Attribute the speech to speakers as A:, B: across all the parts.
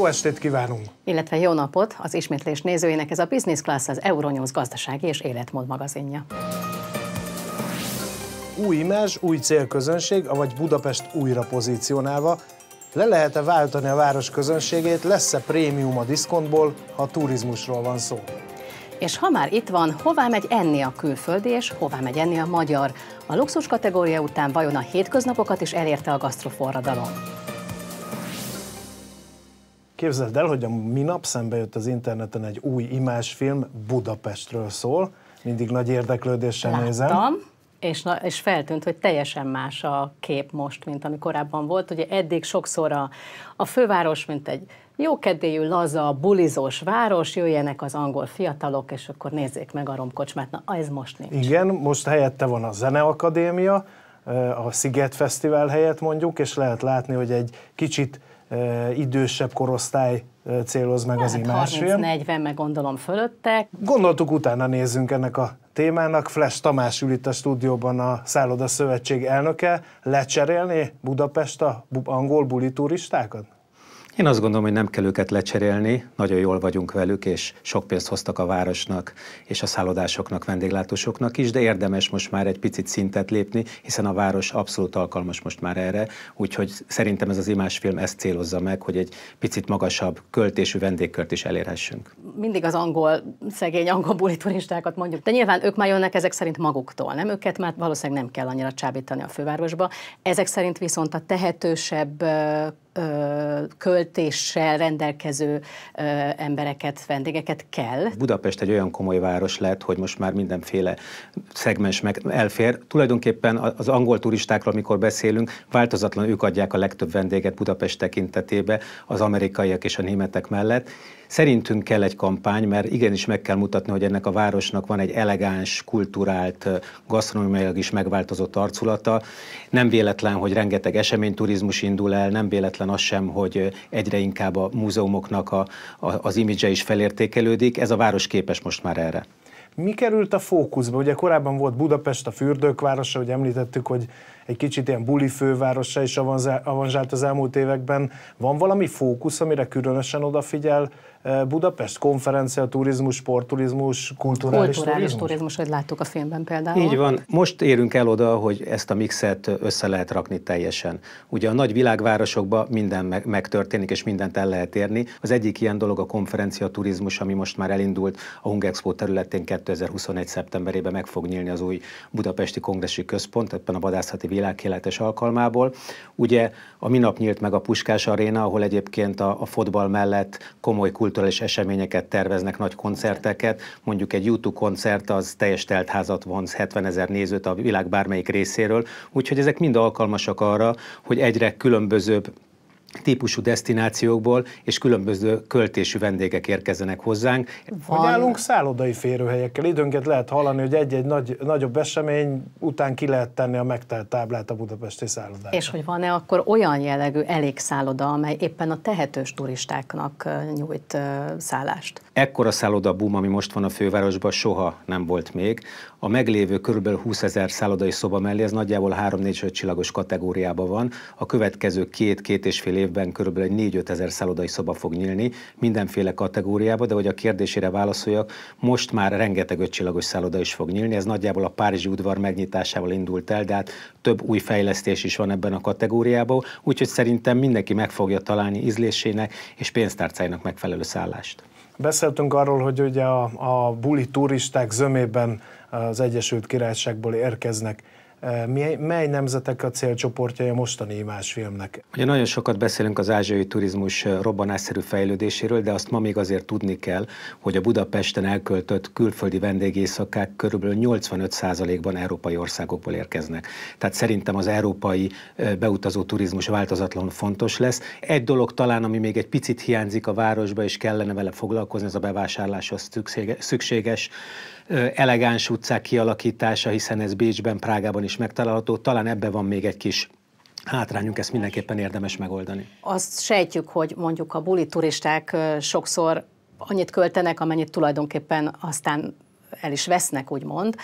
A: Jó estét kívánunk!
B: Illetve jó napot az ismétlés nézőinek ez a Business Class az Euronews gazdasági és életmód magazinja.
A: Új imázs, új célközönség, avagy Budapest újra pozícionálva, le lehet-e váltani a város közönségét, lesz-e prémium a diszkontból, ha a turizmusról van szó?
B: És ha már itt van, hová megy enni a külföldi, és hová megy enni a magyar? A luxus kategória után vajon a hétköznapokat is elérte a gasztroforradalom?
A: Képzeld el, hogy a minap szembe jött az interneten egy új imásfilm, Budapestről szól. Mindig nagy érdeklődéssel Láttam. nézem.
B: És, na, és feltűnt, hogy teljesen más a kép most, mint ami korábban volt. Ugye eddig sokszor a, a főváros, mint egy jókedélyű, laza, bulizós város, jöjjenek az angol fiatalok, és akkor nézzék meg a romkocsmát. Na, ez most nincs.
A: Igen, most helyette van a Zeneakadémia, eh, a Sziget Fesztivál helyett mondjuk, és lehet látni, hogy egy kicsit idősebb korosztály céloz meg az hát imás film.
B: 40 meg gondolom fölöttek.
A: Gondoltuk, utána nézzünk ennek a témának. Flash Tamás ül itt a stúdióban a Szálloda Szövetség elnöke. Lecserélni Budapest a angol buli turistákat.
C: Én azt gondolom, hogy nem kell őket lecserélni, nagyon jól vagyunk velük, és sok pénzt hoztak a városnak, és a szállodásoknak, vendéglátósoknak is, de érdemes most már egy picit szintet lépni, hiszen a város abszolút alkalmas most már erre, úgyhogy szerintem ez az imásfilm ezt célozza meg, hogy egy picit magasabb költésű vendégkört is elérhessünk.
B: Mindig az angol, szegény angol buli turistákat mondjuk, de nyilván ők már jönnek ezek szerint maguktól, nem? Őket már valószínűleg nem kell annyira csábítani a fővárosba. Ezek szerint viszont a tehetősebb költéssel rendelkező embereket, vendégeket kell.
C: Budapest egy olyan komoly város lett, hogy most már mindenféle szegmens meg elfér. Tulajdonképpen az angol turistákról, amikor beszélünk, változatlanul ők adják a legtöbb vendéget Budapest tekintetébe, az amerikaiak és a németek mellett. Szerintünk kell egy kampány, mert igenis meg kell mutatni, hogy ennek a városnak van egy elegáns, kulturált, gasztronómiailag is megváltozott arculata. Nem véletlen, hogy rengeteg eseményturizmus indul el, nem véletlen, lehetetlen az sem, hogy egyre inkább a múzeumoknak a, a, az imidzse is felértékelődik. Ez a város képes most már erre.
A: Mi került a fókuszba? Ugye korábban volt Budapest, a fürdők városa, hogy említettük, hogy egy kicsit ilyen buli fővárosa is avanzsált az elmúlt években. Van valami fókusz, amire különösen odafigyel Eh, Budapest? Konferencia, turizmus, sportturizmus, kulturális, kulturális turizmus?
B: turizmus, hogy láttuk a filmben például. Így van.
C: Most érünk el oda, hogy ezt a mixet össze lehet rakni teljesen. Ugye a nagy világvárosokban minden megtörténik, és mindent el lehet érni. Az egyik ilyen dolog a konferencia turizmus, ami most már elindult a Hungexpo területén 2021. szeptemberében meg fog nyílni az új Budapesti Kongresszi Központ, ebben a vadászati világkéletes alkalmából. Ugye a minap nyílt meg a Puskás Aréna, ahol egyébként a, a fotbal mellett komoly kultúrás kulturális eseményeket terveznek, nagy koncerteket. Mondjuk egy YouTube koncert az teljes teltházat vonz, 70 ezer nézőt a világ bármelyik részéről. Úgyhogy ezek mind alkalmasak arra, hogy egyre különbözőbb típusú destinációkból és különböző költésű vendégek érkezenek hozzánk. Van... Hogy állunk
A: szállodai férőhelyekkel? Időnként lehet hallani, hogy egy-egy nagy, nagyobb esemény után ki lehet tenni a megtelt táblát a budapesti szállodára.
B: És hogy van-e akkor olyan jellegű elég szálloda, amely éppen a tehetős turistáknak nyújt szállást?
C: Ekkora szálloda boom, ami most van a fővárosban, soha nem volt még a meglévő kb. 20 ezer szállodai szoba mellé, ez nagyjából 3-4-5 csillagos kategóriában van. A következő két-két és fél évben kb. 4-5 ezer szállodai szoba fog nyílni, mindenféle kategóriába, de hogy a kérdésére válaszoljak, most már rengeteg csillagos szálloda is fog nyílni, ez nagyjából a Párizsi udvar megnyitásával indult el, de hát több új fejlesztés is van ebben a kategóriában, úgyhogy szerintem mindenki meg fogja találni ízlésének és pénztárcáinak megfelelő szállást.
A: Beszéltünk arról, hogy ugye a, a buli turisták zömében az Egyesült Királyságból érkeznek. Mely nemzetek a célcsoportja a mostani filmnek?
C: Ugye nagyon sokat beszélünk az ázsiai turizmus robbanásszerű fejlődéséről, de azt ma még azért tudni kell, hogy a Budapesten elköltött külföldi vendégészakák körülbelül 85%-ban európai országokból érkeznek. Tehát szerintem az európai beutazó turizmus változatlan fontos lesz. Egy dolog talán, ami még egy picit hiányzik a városba, és kellene vele foglalkozni, ez a bevásárláshoz szükséges elegáns utcák kialakítása, hiszen ez Bécsben, Prágában is megtalálható, talán ebbe van még egy kis hátrányunk, ezt mindenképpen érdemes megoldani.
B: Azt sejtjük, hogy mondjuk a buli turisták sokszor annyit költenek, amennyit tulajdonképpen aztán el is vesznek, úgymond,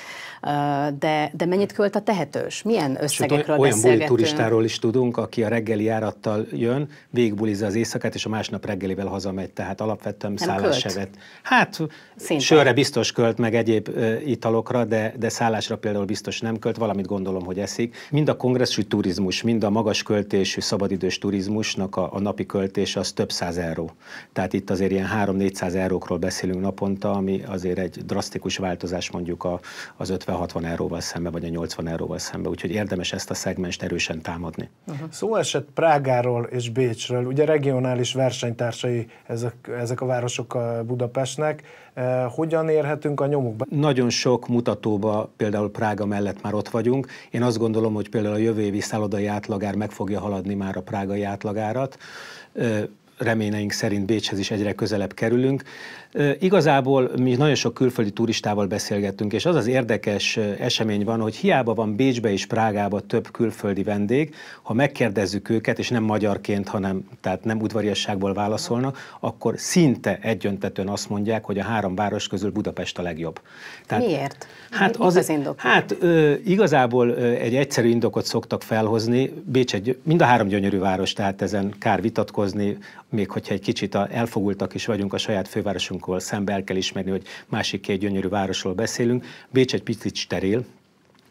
B: de, de mennyit költ a tehetős? Milyen összegekről Sőt, olyan turistáról
C: is tudunk, aki a reggeli járattal jön, végbulizza az éjszakát, és a másnap reggelivel hazamegy, tehát alapvetően szállássevet. Hát Szinte. sörre biztos költ, meg egyéb italokra, de, de szállásra például biztos nem költ, valamit gondolom, hogy eszik. Mind a kongresszusi turizmus, mind a magas költésű szabadidős turizmusnak a, a napi költés az több száz euró. Tehát itt azért ilyen 3-400 eurókról beszélünk naponta, ami azért egy drasztikus jelentős változás mondjuk a, az 50-60 euróval szembe, vagy a 80 euróval szembe, úgyhogy érdemes ezt a szegmest erősen támadni.
A: Uh-huh. Szó esett Prágáról és Bécsről, ugye regionális versenytársai ezek, ezek a városok a Budapestnek,
C: eh, hogyan érhetünk a nyomukba? Nagyon sok mutatóba, például Prága mellett már ott vagyunk. Én azt gondolom, hogy például a jövő évi szállodai átlagár meg fogja haladni már a prágai átlagárat eh, reményeink szerint Bécshez is egyre közelebb kerülünk. Igazából mi nagyon sok külföldi turistával beszélgettünk, és az az érdekes esemény van, hogy hiába van Bécsbe és Prágába több külföldi vendég, ha megkérdezzük őket, és nem magyarként, hanem tehát nem udvariasságból válaszolnak, akkor szinte egyöntetően azt mondják, hogy a három város közül Budapest a legjobb. Tehát,
B: Miért? Hát Mi az, az indok?
C: Hát ö, igazából egy egyszerű indokot szoktak felhozni. Bécs egy, mind a három gyönyörű város, tehát ezen kár vitatkozni még hogyha egy kicsit elfogultak is vagyunk a saját fővárosunkkal szembe, el kell ismerni, hogy másik két gyönyörű városról beszélünk. Bécs egy picit steril,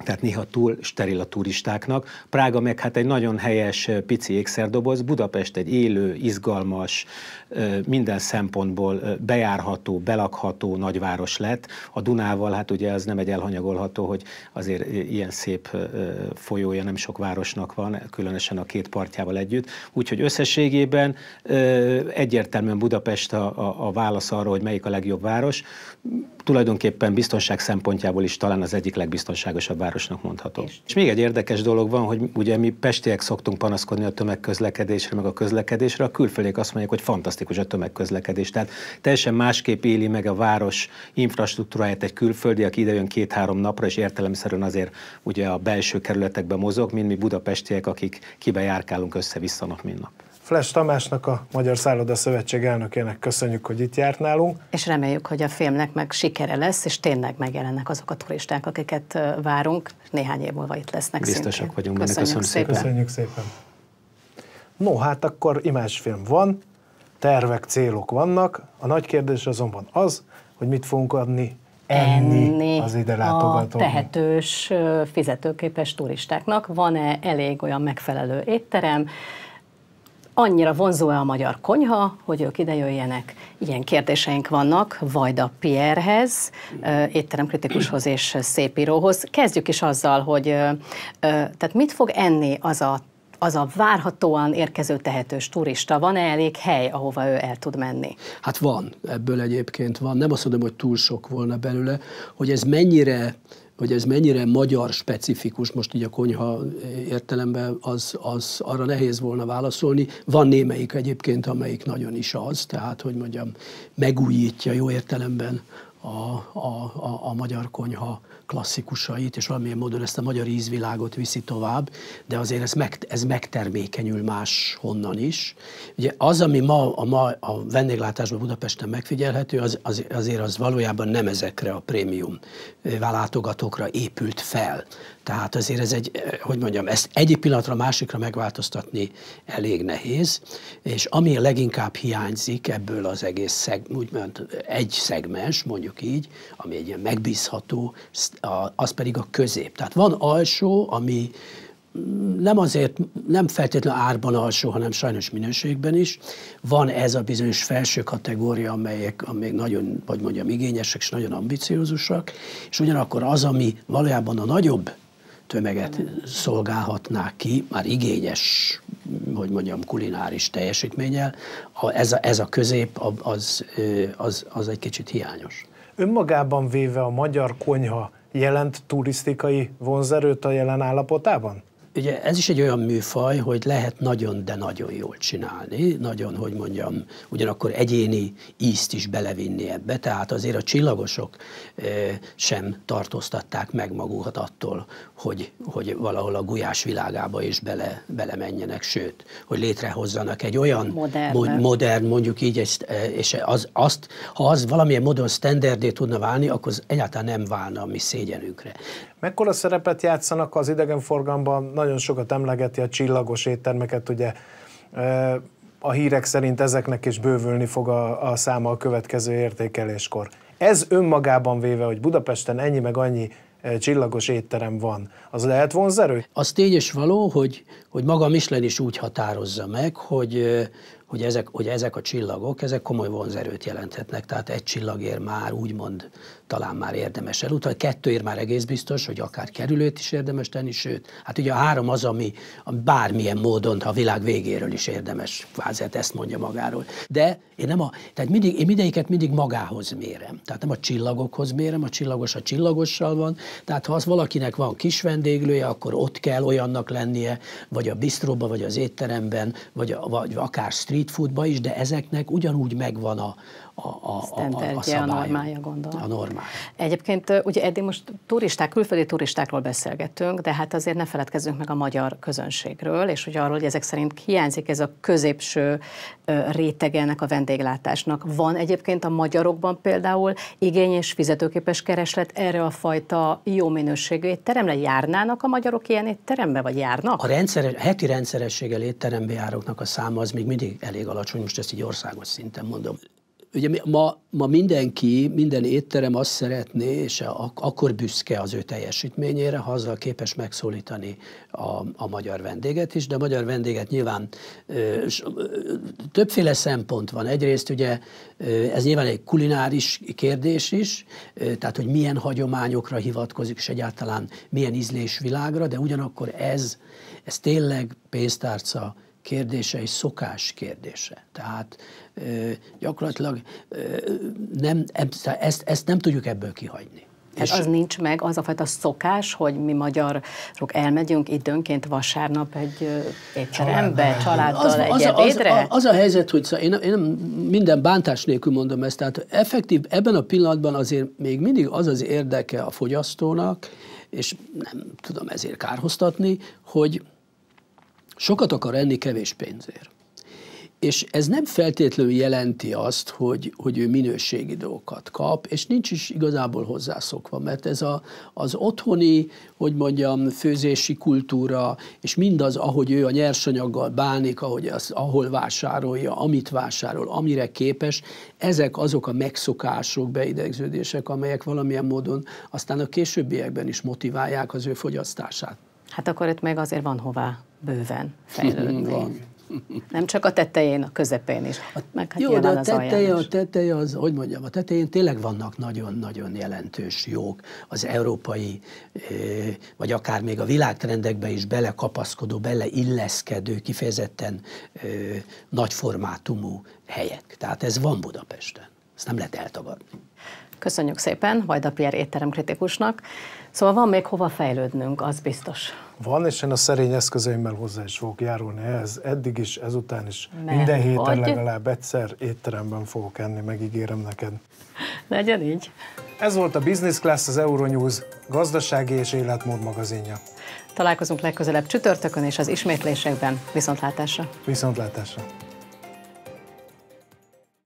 C: tehát néha túl steril a turistáknak. Prága meg hát egy nagyon helyes pici ékszerdoboz, Budapest egy élő, izgalmas, minden szempontból bejárható, belakható nagyváros lett. A Dunával hát ugye az nem egy elhanyagolható, hogy azért ilyen szép folyója nem sok városnak van, különösen a két partjával együtt. Úgyhogy összességében egyértelműen Budapest a, a, a válasz arra, hogy melyik a legjobb város. Tulajdonképpen biztonság szempontjából is talán az egyik legbiztonságosabb fővárosnak mondható. És, és még egy érdekes dolog van, hogy ugye mi pestiek szoktunk panaszkodni a tömegközlekedésre, meg a közlekedésre, a külföldiek azt mondják, hogy fantasztikus a tömegközlekedés. Tehát teljesen másképp éli meg a város infrastruktúráját egy külföldi, aki idejön két-három napra, és értelemszerűen azért ugye a belső kerületekben mozog, mint mi budapestiek, akik kibejárkálunk össze-vissza nap, mint nap.
A: Flash Tamásnak, a Magyar Szálloda Szövetség elnökének köszönjük, hogy itt járt nálunk.
B: És reméljük, hogy a filmnek meg sikere lesz, és tényleg megjelennek azok a turisták, akiket várunk, és néhány év múlva itt lesznek Biztosak szintén. vagyunk benne, köszönjük, köszönjük szépen.
A: Köszönjük szépen. No, hát akkor film van, tervek, célok vannak, a nagy kérdés azonban az, hogy mit fogunk adni enni, enni az ide A
B: tehetős, fizetőképes turistáknak van-e elég olyan megfelelő étterem, annyira vonzó-e a magyar konyha, hogy ők jöjjenek? Ilyen kérdéseink vannak Vajda Pierrehez, étteremkritikushoz és szépíróhoz. Kezdjük is azzal, hogy tehát mit fog enni az a az a várhatóan érkező tehetős turista, van-e elég hely, ahova ő el tud menni?
D: Hát van, ebből egyébként van. Nem azt mondom, hogy túl sok volna belőle, hogy ez mennyire hogy ez mennyire magyar specifikus, most így a konyha értelemben, az, az arra nehéz volna válaszolni. Van némelyik egyébként, amelyik nagyon is az, tehát, hogy mondjam, megújítja jó értelemben a, a, a, a magyar konyha klasszikusait, és valamilyen módon ezt a magyar ízvilágot viszi tovább, de azért ez, meg, ez megtermékenyül más honnan is. Ugye az, ami ma a, ma a vendéglátásban Budapesten megfigyelhető, az, az, azért az valójában nem ezekre a prémium látogatókra épült fel. Tehát azért ez egy, hogy mondjam, ezt egyik pillanatra másikra megváltoztatni elég nehéz, és ami a leginkább hiányzik ebből az egész szeg, úgymond egy szegmens, mondjuk így, ami egy ilyen megbízható, a, az pedig a közép. Tehát van alsó, ami mm, nem azért, nem feltétlenül árban alsó, hanem sajnos minőségben is. Van ez a bizonyos felső kategória, amelyek, amelyek nagyon, vagy mondjam, igényesek és nagyon ambiciózusak, és ugyanakkor az, ami valójában a nagyobb tömeget szolgálhatná ki, már igényes, hogy mondjam, kulináris teljesítménnyel, ha ez, a, ez a közép, az, az, az egy kicsit hiányos.
A: Önmagában véve a magyar
D: konyha jelent turisztikai vonzerőt a jelen állapotában? ugye ez is egy olyan műfaj, hogy lehet nagyon, de nagyon jól csinálni, nagyon, hogy mondjam, ugyanakkor egyéni ízt is belevinni ebbe, tehát azért a csillagosok eh, sem tartóztatták meg magukat attól, hogy, hogy valahol a gulyás világába is bele, belemenjenek, sőt, hogy létrehozzanak egy olyan modern, modern mondjuk így, eh, és az, azt, ha az valamilyen modern standardé tudna válni, akkor az egyáltalán nem válna a mi szégyenünkre. Mekkora szerepet játszanak az idegenforgalomban? Nagyon sokat emlegeti
A: a csillagos éttermeket, ugye a hírek szerint ezeknek is bővülni fog a, a száma a következő értékeléskor. Ez önmagában véve, hogy Budapesten
D: ennyi meg annyi csillagos étterem van. Az lehet vonzerő? Az tény és való, hogy, hogy maga Michelin is úgy határozza meg, hogy hogy ezek, hogy ezek a csillagok, ezek komoly vonzerőt jelenthetnek, tehát egy csillagért már úgymond talán már érdemes elutalni, kettőért már egész biztos, hogy akár kerülőt is érdemes tenni, sőt, hát ugye a három az, ami bármilyen módon, ha a világ végéről is érdemes, kvázi hát ezt mondja magáról. De én nem a, tehát mindig, én mindegyiket mindig magához mérem, tehát nem a csillagokhoz mérem, a csillagos a csillagossal van, tehát ha az valakinek van kis vendéglője, akkor ott kell olyannak lennie, vagy a bistróban, vagy az étteremben, vagy, a, vagy akár street street foodba is, de ezeknek ugyanúgy megvan a, a, a, a, a, a normája, gondolom. A normál.
B: Egyébként ugye eddig most turisták, külföldi turistákról beszélgetünk, de hát azért ne feledkezzünk meg a magyar közönségről, és ugye arról, hogy ezek szerint hiányzik ez a középső rétege a vendéglátásnak. Van egyébként a magyarokban például igény és fizetőképes kereslet erre a fajta jó minőségű étteremre? Járnának a magyarok ilyen étterembe, vagy járnak? A
D: rendszeres, heti rendszerességgel étterembe járóknak a száma az még mindig elég alacsony, most ezt így országos szinten mondom ugye ma, ma mindenki, minden étterem azt szeretné, és a, akkor büszke az ő teljesítményére, ha azzal képes megszólítani a, a magyar vendéget is, de a magyar vendéget nyilván ö, többféle szempont van. Egyrészt ugye ez nyilván egy kulináris kérdés is, tehát hogy milyen hagyományokra hivatkozik, és egyáltalán milyen ízlésvilágra, de ugyanakkor ez, ez tényleg pénztárca kérdése egy szokás kérdése. Tehát gyakorlatilag nem, ezt, ezt nem tudjuk ebből kihagyni. Tehát és
B: az nincs meg, az a fajta szokás, hogy mi magyarok elmegyünk időnként vasárnap egy étterembe, családdal egy az, ebédre? Az, az, az a helyzet, hogy én, én
D: minden bántás nélkül mondom ezt, tehát effektív ebben a pillanatban azért még mindig az az érdeke a fogyasztónak, és nem tudom ezért kárhoztatni, hogy sokat akar enni kevés pénzért. És ez nem feltétlenül jelenti azt, hogy, hogy ő minőségi dolgokat kap, és nincs is igazából hozzászokva, mert ez a, az otthoni, hogy mondjam, főzési kultúra, és mindaz, ahogy ő a nyersanyaggal bánik, ahogy az, ahol vásárolja, amit vásárol, amire képes, ezek azok a megszokások, beidegződések, amelyek valamilyen módon aztán
B: a későbbiekben is motiválják az ő fogyasztását. Hát akkor itt még azért van hová bőven fejlődni. van. Nem csak a tetején, a közepén is. meg hát jó, de a teteje, a
D: teteje az, hogy mondjam, a tetején tényleg vannak nagyon-nagyon jelentős jók. Az európai, eh, vagy akár még a világtrendekbe is belekapaszkodó, beleilleszkedő, kifejezetten eh, nagyformátumú helyek. Tehát ez van Budapesten. Ezt nem lehet eltagadni.
B: Köszönjük szépen Vajda Pierre étteremkritikusnak. Szóval van még hova fejlődnünk, az biztos.
A: Van, és én a szerény eszközeimmel hozzá is fogok járulni ehhez. Eddig is, ezután is. Nem Minden héten vagy. legalább egyszer étteremben fogok enni, megígérem neked.
B: Legyen így.
A: Ez volt a Business Class az Euronews gazdasági és életmód magazinja.
B: Találkozunk legközelebb csütörtökön és az ismétlésekben. Viszontlátásra!
A: Viszontlátásra!